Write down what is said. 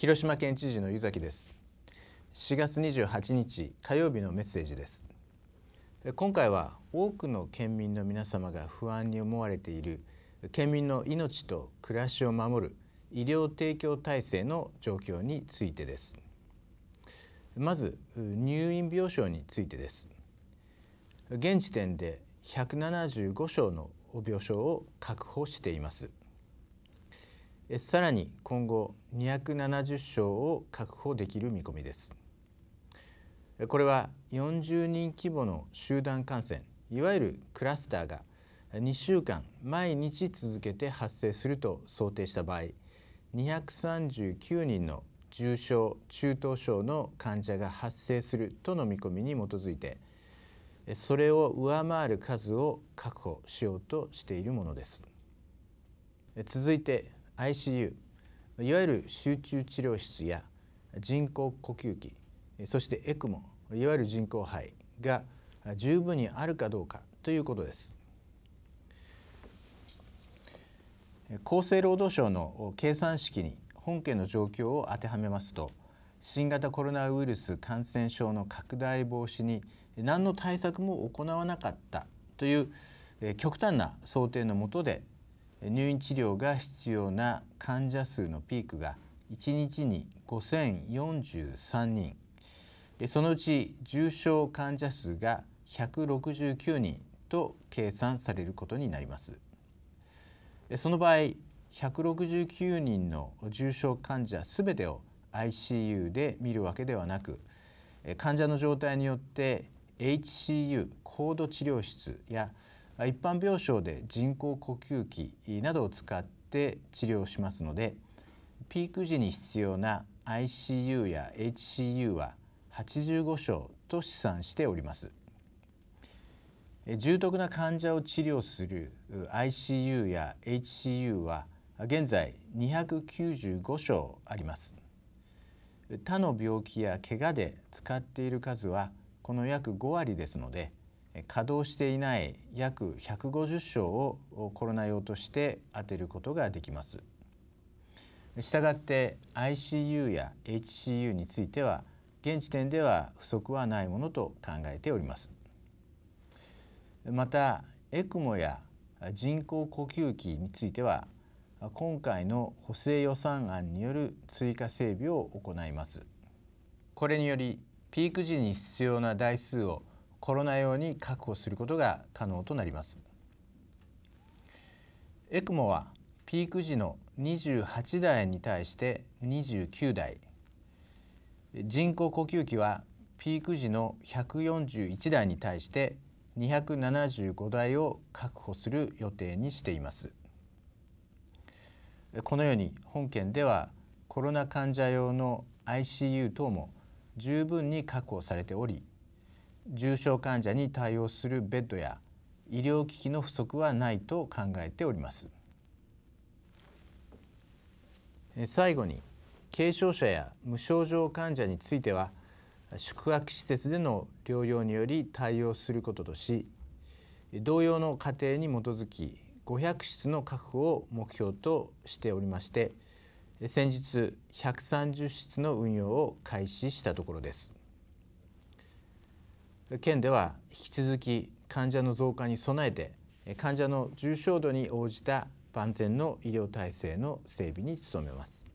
広島県知事の湯崎です4月28日火曜日のメッセージです今回は多くの県民の皆様が不安に思われている県民の命と暮らしを守る医療提供体制の状況についてですまず入院病床についてです現時点で175床の病床を確保していますさらに今後270床を確保できる見込みですこれは40人規模の集団感染いわゆるクラスターが2週間毎日続けて発生すると想定した場合239人の重症・中等症の患者が発生するとの見込みに基づいてそれを上回る数を確保しようとしているものです続いて ICU いわゆる集中治療室や人工呼吸器そしてエクモいわゆる人工肺が十分にあるかどうかということです厚生労働省の計算式に本件の状況を当てはめますと新型コロナウイルス感染症の拡大防止に何の対策も行わなかったという極端な想定のもとで入院治療が必要な患者数のピークが1日に5043人そのうち重症患者数が169人と計算されることになりますその場合169人の重症患者すべてを ICU で見るわけではなく患者の状態によって HCU 高度治療室や一般病床で人工呼吸器などを使って治療しますのでピーク時に必要な ICU や HCU は85床と試算しております重篤な患者を治療する ICU や HCU は現在295床あります他の病気や怪我で使っている数はこの約5割ですので稼働していない約150床をコロナ用として充てることができます。したがって ICU や HCU については現時点では不足はないものと考えております。また ECMO や人工呼吸器については今回の補正予算案による追加整備を行います。これによりピーク時に必要な台数をコロナ用に確保することが可能となります。エクモはピーク時の28台に対して29台人工呼吸器はピーク時の141台に対して275台を確保する予定にしていますこのように本県ではコロナ患者用の ICU 等も十分に確保されており重症患者に対応するベッドや医療機器の不足はないと考えております最後に軽症者や無症状患者については宿泊施設での療養により対応することとし同様の過程に基づき500室の確保を目標としておりまして先日130室の運用を開始したところです。県では引き続き患者の増加に備えて患者の重症度に応じた万全の医療体制の整備に努めます。